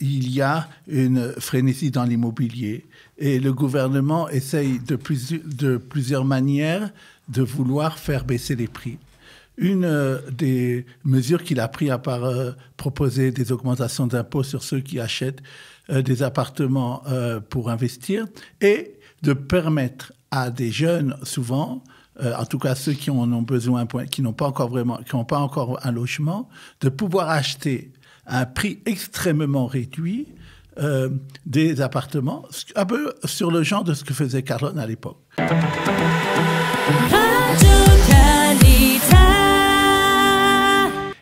il y a une frénésie dans l'immobilier et le gouvernement essaye de, plusieurs manières de vouloir faire baisser les prix. Une euh, des mesures qu'il a pris à part euh, proposer des augmentations d'impôts sur ceux qui achètent euh, des appartements pour investir et de permettre à des jeunes souvent en tout cas ceux qui n'ont pas encore vraiment, qui n'ont pas encore un logement, de pouvoir acheter à un prix extrêmement réduit euh, des appartements, un peu sur le genre de ce que faisait Carlon à l'époque.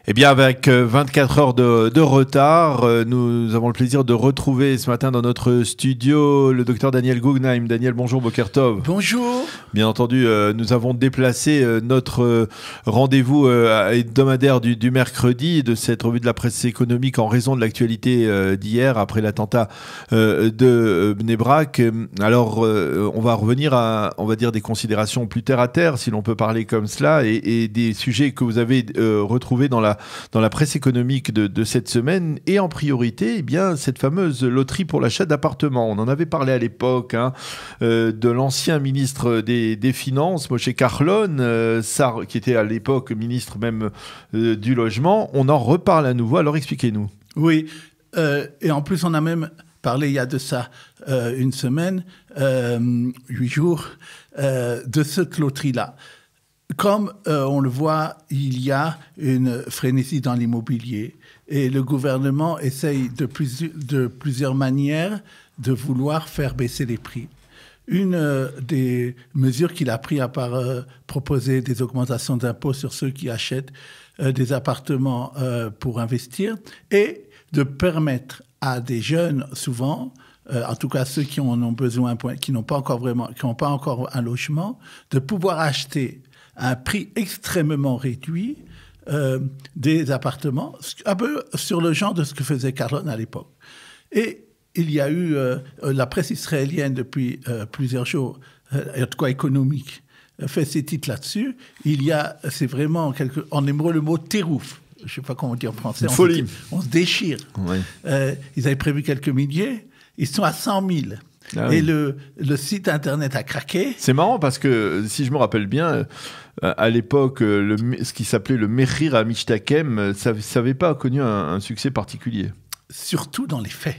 Eh bien, avec 24 euh, heures de, retard, euh, nous avons le plaisir de retrouver ce matin dans notre studio le docteur Daniel Guggenheim. Daniel, bonjour, Bokertov. Bonjour. Bien entendu, euh, nous avons déplacé notre rendez-vous hebdomadaire du, mercredi de cette revue de la presse économique en raison de l'actualité d'hier après l'attentat de Bnebrak. Alors, on va revenir à, on va dire, des considérations plus terre à terre, si l'on peut parler comme cela, et, et des sujets que vous avez retrouvés dans la dans la presse économique de, cette semaine, et en priorité, eh bien, cette fameuse loterie pour l'achat d'appartements. On en avait parlé à l'époque hein, euh, de l'ancien ministre des, Finances, Moshe Carlon, euh, qui était à l'époque ministre même euh, du Logement. On en reparle à nouveau, alors expliquez-nous. Oui, et en plus, on a même parlé il y a de ça une semaine, huit jours, de cette loterie-là. Comme euh, on le voit, il y a une frénésie dans l'immobilier et le gouvernement essaye de, de plusieurs manières de vouloir faire baisser les prix. Une euh, des mesures qu'il a pris à part euh, proposer des augmentations d'impôts sur ceux qui achètent des appartements pour investir et de permettre à des jeunes souvent en tout cas ceux qui en ont besoin, qui n'ont pas encore vraiment, qui n'ont pas encore un logement, de pouvoir acheter à un prix extrêmement réduit euh, des appartements, un peu sur le genre de ce que faisait Caron à l'époque. Et il y a eu euh, euh, la presse israélienne depuis plusieurs jours, en tout cas économique, fait ses titres là-dessus. Il y a, c'est vraiment quelque, en hébreu le mot terouf. Je ne sais pas comment dire dit en français. folie. On se, déchire. ils avaient prévu quelques milliers. Ils sont à 100 000. Ah Et le, site internet a craqué. C'est marrant parce que, si je me rappelle bien, euh, à l'époque, euh, ce qui s'appelait le Mehrir à euh, ça n'avait pas connu un succès particulier. Surtout dans les faits.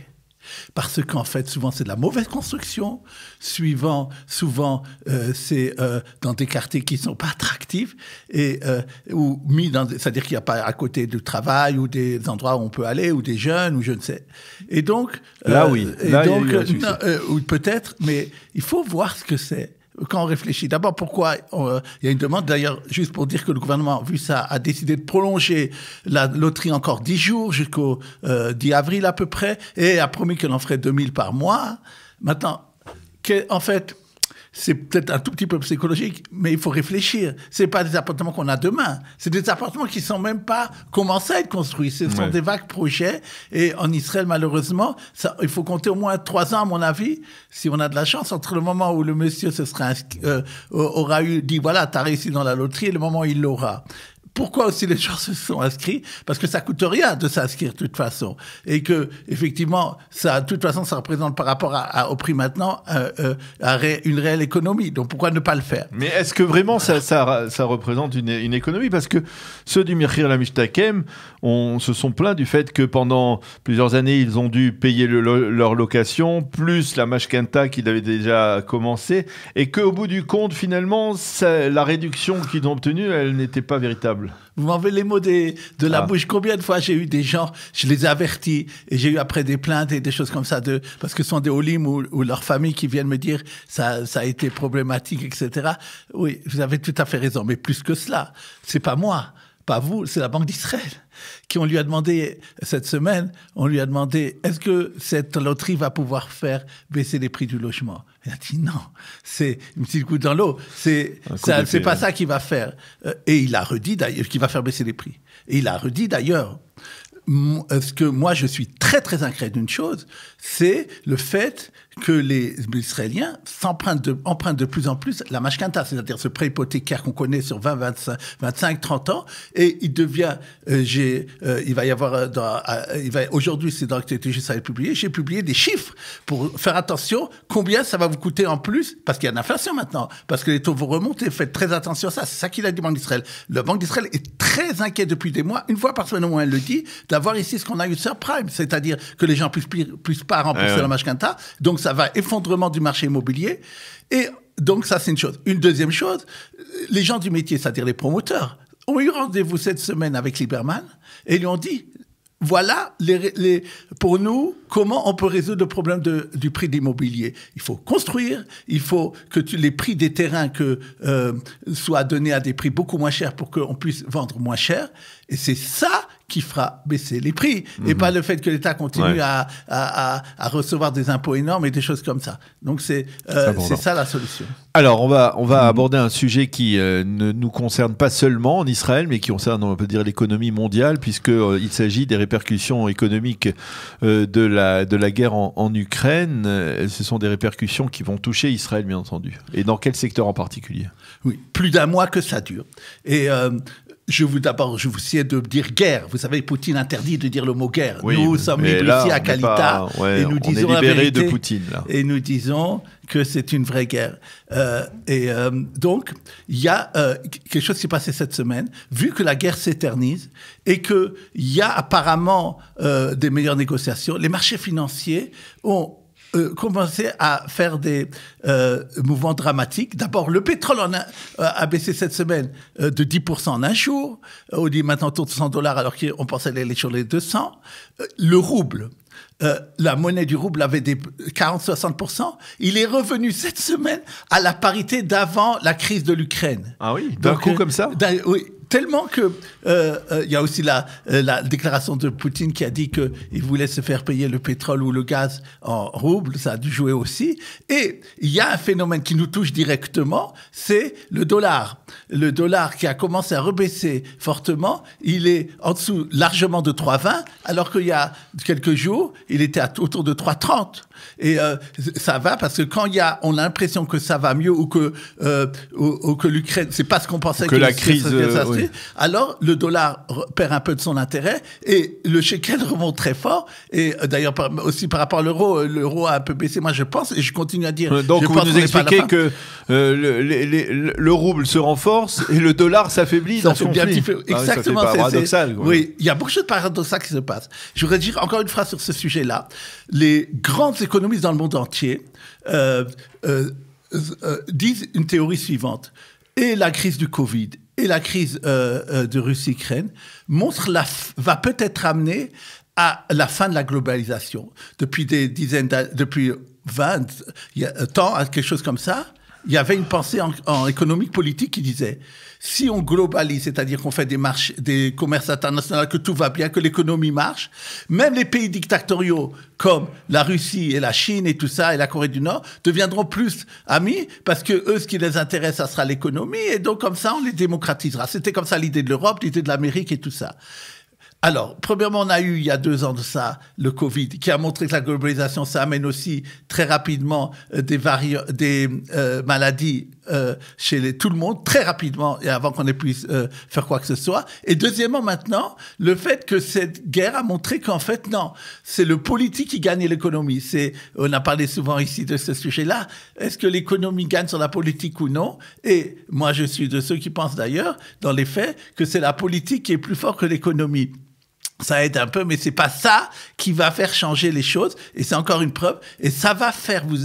Parce qu'en fait, souvent, c'est de la mauvaise construction. Suivant, souvent, euh, c'est euh, dans des quartiers qui ne sont pas attractifs et euh, ou mis dans, c'est-à-dire qu'il n'y a pas à côté du travail ou des endroits où on peut aller ou des jeunes ou je ne sais. Et donc là, oui. Là, il y a peut-être, mais il faut voir ce que c'est quand on réfléchit, d'abord pourquoi euh, il y a une demande, d'ailleurs juste pour dire que le gouvernement, vu ça, a décidé de prolonger la loterie encore 10 jours jusqu'au 10 euh, avril à peu près, et a promis qu'elle en ferait 2000 par mois. Maintenant, en fait, c'est peut-être un tout petit peu psychologique, mais il faut réfléchir. C'est pas des appartements qu'on a demain. C'est des appartements qui sont même pas commencés à être construits. Ce sont des vagues projets. Et en Israël, malheureusement, ça, il faut compter au moins trois ans, à mon avis, si on a de la chance, entre le moment où le monsieur sera, euh, aura eu dit voilà, tu as réussi dans la loterie et le moment où il l'aura pourquoi aussi les gens se sont inscrits Parce que ça coûte rien de s'inscrire de toute façon. Et que, effectivement, ça, de toute façon, ça représente par rapport à, au prix maintenant euh, euh, une réelle économie. Donc pourquoi ne pas le faire Mais est-ce que vraiment ça, représente une, économie Parce que ceux du Mirkir Lamishtakem on, se sont plaints du fait que pendant plusieurs années, ils ont dû payer leur location, plus la Mashkenta qu'ils avaient déjà commencé, et qu'au bout du compte, finalement, la réduction qu'ils ont obtenue, elle n'était pas véritable. Vous m'envez les mots de la ah. bouche. Combien de fois j'ai eu des gens, je les avertis, et j'ai eu après des plaintes et des choses comme ça, de, parce que ce sont des olimes ou, leurs leur famille qui viennent me dire ça, ça a été problématique, etc. Oui, vous avez tout à fait raison, mais plus que cela, c'est pas moi pas vous, c'est la Banque d'Israël, qui on lui a demandé cette semaine, on lui a demandé est-ce que cette loterie va pouvoir faire baisser les prix du logement Il a dit non, c'est une petite goutte dans l'eau, c'est pas ça qui va faire. Euh, et il a redit d'ailleurs qui va faire baisser les prix. Et il a redit d'ailleurs ce que moi je suis très très inquiet d'une chose, c'est le fait que les Israéliens s'empruntent de, de plus en plus la machkanta, c'est-à-dire ce prêt hypothécaire qu'on connaît sur 20, 25, 25 30 ans, et il devient, euh, j'ai, euh, il va y avoir, euh, il va, aujourd'hui c'est dans l'actualité, j'ai publié, j'ai publié des chiffres pour faire attention combien ça va vous coûter en plus, parce qu'il y a une inflation maintenant, parce que les taux vont remonter, faites très attention à ça, c'est ça qu'il a dit Banque d'Israël. La Banque d'Israël est très inquiet depuis des mois, une fois par semaine au moins elle le dit, d'avoir ici ce qu'on a eu sur Prime, c'est-à-dire que les gens puissent, puissent pas rembourser eh la machkanta. donc ça va effondrement du marché immobilier. Et donc ça, c'est une chose. Une deuxième chose, les gens du métier, c'est-à-dire les promoteurs, ont eu rendez-vous cette semaine avec Lieberman et lui ont dit, voilà les, les, pour nous comment on peut résoudre le problème de, du prix de l'immobilier. Il faut construire, il faut que les prix des terrains que, euh, soient donnés à des prix beaucoup moins chers pour qu'on puisse vendre moins cher. Et c'est ça qui fera baisser les prix et mhm. pas le fait que l'État continue à, à, recevoir des impôts énormes et des choses comme ça. Donc c'est euh, ça la solution. Alors on va, on va mhm. aborder un sujet qui euh, ne nous concerne pas seulement en Israël, mais qui concerne, on peut dire, l'économie mondiale, puisqu'il euh, il s'agit des répercussions économiques de, la, de la guerre en, en Ukraine. Ce sont des répercussions qui vont toucher Israël, bien entendu. Et dans quel secteur en particulier Oui, plus d'un mois que ça dure. Et je vous d'abord, je vous sais de dire guerre. Vous savez, Poutine interdit de dire le mot guerre. nous sommes ici à Kalita et nous disons la de Poutine. Et nous disons que c'est une vraie guerre. Euh, et euh, donc, il y a euh, quelque chose qui s'est passé cette semaine. Vu que la guerre s'éternise et que il y a apparemment des meilleures négociations, les marchés financiers ont euh, commencer commencé à faire des euh, mouvements dramatiques. D'abord, le pétrole euh, a, baissé cette semaine de 10% en un jour. On dit maintenant autour de 100 dollars alors qu'on pensait aller sur les 200. le rouble. la monnaie du rouble avait des 40-60%. Il est revenu cette semaine à la parité d'avant la crise de l'Ukraine. Ah oui, d'un coup comme ça Oui, tellement que euh, euh, il y a aussi la, euh, la, déclaration de Poutine qui a dit que il voulait se faire payer le pétrole ou le gaz en roubles, ça a dû jouer aussi. Et il y a un phénomène qui nous touche directement, c'est le dollar le dollar qui a commencé à rebaisser fortement, il est en dessous largement de 3,20, alors qu'il y a quelques jours, il était à, autour de 3,30. Et euh, ça va parce que quand il y a, on a l'impression que ça va mieux ou que euh, que l'Ukraine, c'est pas ce qu'on pensait que, la crise, euh, alors le dollar perd un peu de son intérêt et le shekel remonte très fort. Et euh, d'ailleurs aussi par rapport à l'euro, l'euro a un peu baissé. Moi, je pense et je continue à dire. Donc vous nous expliquez que le, le rouble se renforce force et le dollar s'affaiblit dans son ah exactement, oui, c'est paradoxal. Oui, il y a beaucoup de choses qui se passent. Je voudrais dire encore une phrase sur ce sujet-là. Les grandes économistes dans le monde entier euh, euh, euh, disent une théorie suivante. Et la crise du Covid et la crise de Russie-Ukraine montrent la va peut-être amener à la fin de la globalisation. Depuis des dizaines depuis 20 ans, hein, quelque chose comme ça, il y avait une pensée en, en, économique politique qui disait si on globalise, c'est-à-dire qu'on fait des marchés, des commerces internationaux, que tout va bien, que l'économie marche, même les pays dictatoriaux comme la Russie et la Chine et tout ça et la Corée du Nord deviendront plus amis parce que eux, ce qui les intéresse, ça sera l'économie et donc comme ça on les démocratisera. C'était comme ça l'idée de l'Europe, l'idée de l'Amérique et tout ça. Alors, premièrement, on a eu, il y a deux ans de ça, le Covid, qui a montré que la globalisation, ça amène aussi très rapidement euh, des, des euh, maladies euh, chez les, tout le monde, très rapidement, et avant qu'on ait pu euh, faire quoi que ce soit. Et deuxièmement, maintenant, le fait que cette guerre a montré qu'en fait, non, c'est le politique qui gagne l'économie. C'est, on a parlé souvent ici de ce sujet-là. Est-ce que l'économie gagne sur la politique ou non Et moi, je suis de ceux qui pensent d'ailleurs, dans les faits, que c'est la politique qui est plus forte que l'économie ça aide un peu, mais c'est pas ça qui va faire changer les choses. Et c'est encore une preuve. Et ça va faire vous,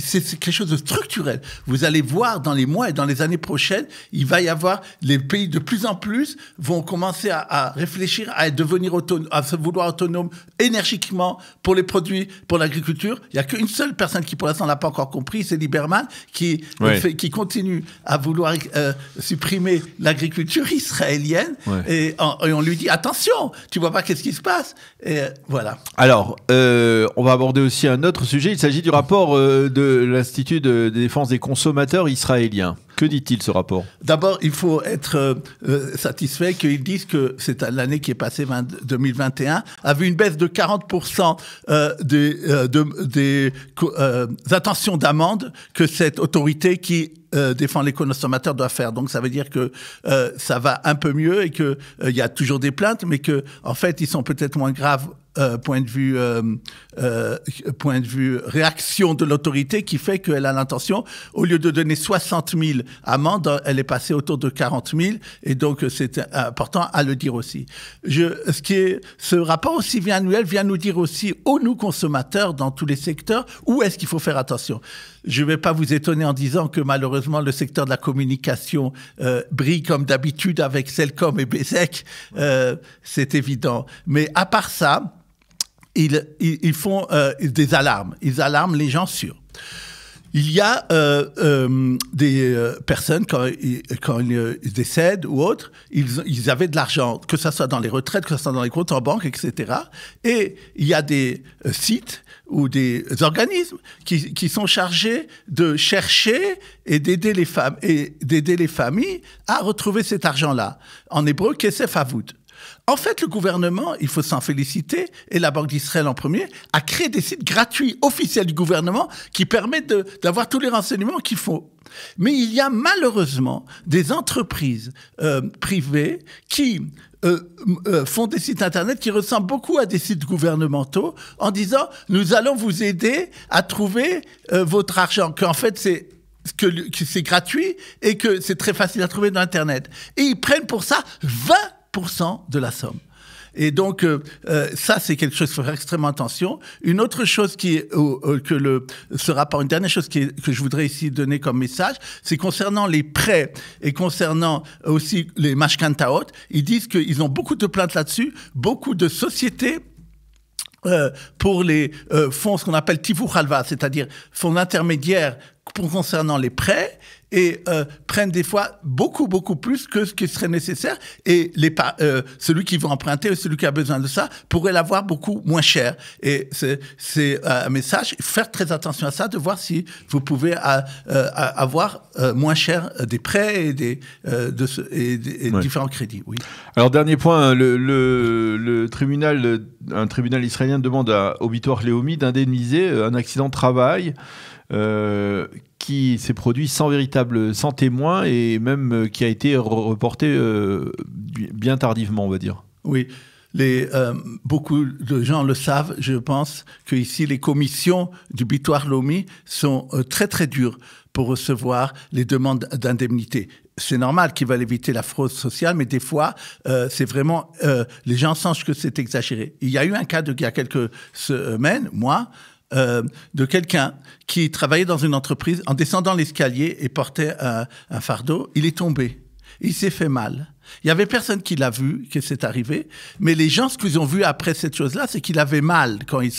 c'est quelque chose de structurel. Vous allez voir dans les mois et dans les années prochaines, il va y avoir les pays de plus en plus vont commencer à, réfléchir à devenir autonome, à se vouloir autonome énergiquement pour les produits, pour l'agriculture. Il y a qu'une seule personne qui pour l'instant n'a pas encore compris, c'est Lieberman qui qui continue à vouloir euh, supprimer l'agriculture israélienne. Et, et on lui dit attention, tu vois pas qu'est-ce qui se passe Et euh, voilà. Alors, euh, on va aborder aussi un autre sujet. Il s'agit du rapport euh, de l'Institut de défense des consommateurs israélien. Que dit-il ce rapport D'abord, il faut être euh, euh, satisfait qu'ils disent que c'est l'année qui est passée 2021, 2021 vu une baisse de 40% euh, des, des intentions d'amende que cette autorité qui défend les consommateurs doit faire. Donc ça veut dire que ça va un peu mieux et que il y a toujours des plaintes, mais que en fait ils sont peut-être moins graves euh, point de vue, euh, euh, point de vue réaction de l'autorité qui fait qu'elle a l'intention, au lieu de donner 60 000 amendes, elle est passée autour de 40 000. Et donc, euh, c'est important à le dire aussi. Je, ce, qui est, ce rapport aussi bien annuel vient nous dire aussi, aux nous consommateurs, dans tous les secteurs, où est-ce qu'il faut faire attention. Je ne vais pas vous étonner en disant que malheureusement, le secteur de la communication euh, brille comme d'habitude avec Cellcom et BESEC. Euh, c'est évident. Mais à part ça, ils, ils, font euh, des alarmes. Ils alarment les gens sûrs. Il y a euh, euh, des personnes, quand, quand ils, décèdent ou autres, ils, ils avaient de l'argent, que ce soit dans les retraites, que ce soit dans les comptes en banque, etc. Et il y a des sites ou des organismes qui, qui sont chargés de chercher et d'aider les femmes et d'aider les familles à retrouver cet argent-là. En hébreu, kesef avout. En fait, le gouvernement, il faut s'en féliciter, et la Banque d'Israël en premier, a créé des sites gratuits officiels du gouvernement qui permettent d'avoir tous les renseignements qu'il faut. Mais il y a malheureusement des entreprises euh, privées qui euh, euh, font des sites internet qui ressemblent beaucoup à des sites gouvernementaux en disant nous allons vous aider à trouver votre argent. Qu'en fait, c'est que c'est gratuit et que c'est très facile à trouver dans Internet. Et ils prennent pour ça 20 de la somme. Et donc, euh, euh, ça, c'est quelque chose qu'il faut faire extrêmement attention. Une autre chose qui que le, ce rapport, une dernière chose qui que je voudrais ici donner comme message, c'est concernant les prêts et concernant aussi les mashkantaot, ils disent qu'ils ont beaucoup de plaintes là-dessus, beaucoup de sociétés euh, pour les fonds, ce qu'on appelle tivu Halva, c'est-à-dire fonds intermédiaires concernant les prêts et euh, prennent des fois beaucoup, beaucoup plus que ce qui serait nécessaire. Et les, euh, celui qui veut emprunter ou celui qui a besoin de ça pourrait l'avoir beaucoup moins cher. Et c'est euh, un message, faire très attention à ça, de voir si vous pouvez avoir moins cher des prêts et des de et, différents crédits. Oui. Alors, dernier point, hein, le, tribunal, un tribunal israélien demande à Obitoire Léomi d'indemniser un accident de travail euh, qui s'est produit sans véritable, sans témoin et même euh, qui a été reporté euh, bien tardivement, on va dire. Oui. Les, beaucoup de gens le savent, je pense, qu'ici, les commissions du Bitoire Lomi sont très, très dures pour recevoir les demandes d'indemnité. C'est normal qu'ils veulent éviter la fraude sociale, mais des fois, c'est vraiment... les gens sentent que c'est exagéré. Il y a eu un cas de, il y a quelques semaines, moi, euh, de quelqu'un qui travaillait dans une entreprise en descendant l'escalier et portait un, fardeau. Il est tombé. Il s'est fait mal. Il y avait personne qui l'a vu, que c'est arrivé, mais les gens, ce qu'ils ont vu après cette chose-là, c'est qu'il avait mal quand il,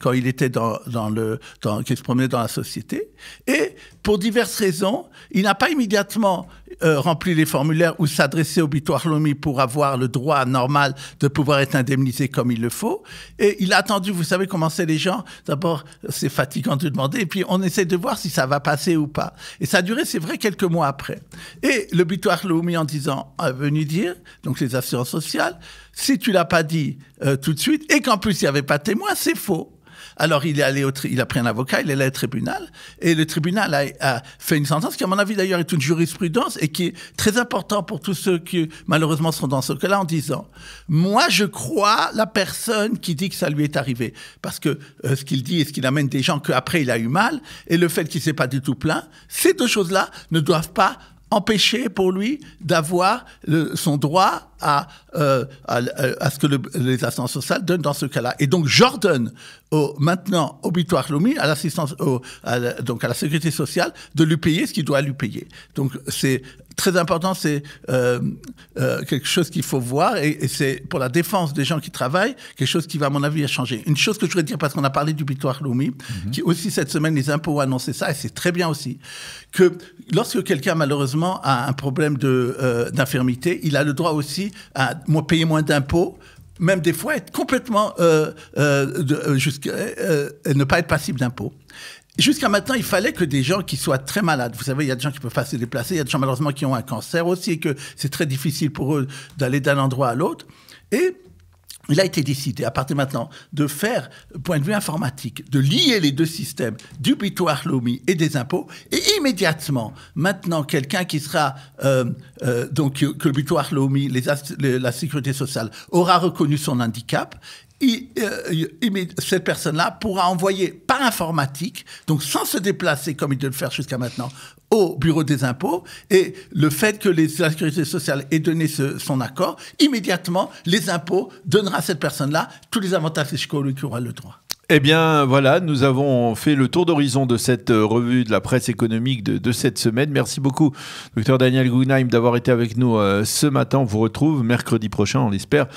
quand il était dans, le, qu'il se promenait dans la société. Et pour diverses raisons, il n'a pas immédiatement remplir euh, rempli les formulaires ou s'adresser au Lomi pour avoir le droit normal de pouvoir être indemnisé comme il le faut. Et il a attendu, vous savez comment c'est les gens. D'abord, c'est fatigant de demander, et puis on essaie de voir si ça va passer ou pas. Et ça a duré, c'est vrai, quelques mois après. Et le Lomi en disant, est euh, venu dire, donc les assurances sociales, si tu l'as pas dit euh, tout de suite, et qu'en plus il n'y avait pas de témoin, c'est faux. Alors, il est allé au il a pris un avocat, il est allé au tribunal, et le tribunal a, fait une sentence qui, à mon avis, d'ailleurs, est une jurisprudence et qui est très importante pour tous ceux qui, malheureusement, sont dans ce cas-là en disant, moi, je crois la personne qui dit que ça lui est arrivé. Parce que euh, ce qu'il dit et ce qu'il amène des gens qu'après, il a eu mal, et le fait qu'il ne s'est pas du tout plaint, ces deux choses-là ne doivent pas empêcher pour lui d'avoir son droit à, euh, euh, à, ce que les assistances sociales donnent dans ce cas-là. Et donc j'ordonne au, maintenant au Bito à l'assistance, à la, donc à la sécurité sociale, de lui payer ce qu'il doit lui payer. Donc c'est très important, c'est euh, quelque chose qu'il faut voir et, c'est pour la défense des gens qui travaillent quelque chose qui va à mon avis changer. Une chose que je voudrais dire parce qu'on a parlé du Bito Arloumi, mhm. qui aussi cette semaine les impôts ont annoncé ça et c'est très bien aussi que lorsque quelqu'un malheureusement a un problème de d'infirmité, il a le droit aussi à payer moins d'impôts, même des fois être complètement euh, euh, euh, ne pas être passible d'impôts. Jusqu'à maintenant, il fallait que des gens qui soient très malades, vous savez, il y a des gens qui peuvent pas se déplacer, il y a des gens malheureusement qui ont un cancer aussi et que c'est très difficile pour eux d'aller d'un endroit à l'autre. Et il a été décidé, à partir maintenant, de faire, point de vue informatique, de lier les deux systèmes du butoir Lomi et des impôts. Et immédiatement, maintenant, quelqu'un qui sera, euh, euh, donc, euh, que le Lomi, la sécurité sociale, aura reconnu son handicap, euh, cette personne-là pourra envoyer par informatique, donc sans se déplacer comme il devait le faire jusqu'à maintenant, au bureau des impôts. Et le fait que les, la sécurité sociale ait donné son accord, immédiatement, les impôts donnera à cette personne-là tous les avantages fiscaux auxquels aura le droit. Eh bien voilà, nous avons fait le tour d'horizon de cette euh, revue de la presse économique de, cette semaine. Merci beaucoup, docteur Daniel Guggenheim, d'avoir été avec nous euh, ce matin. On vous retrouve mercredi prochain, on l'espère.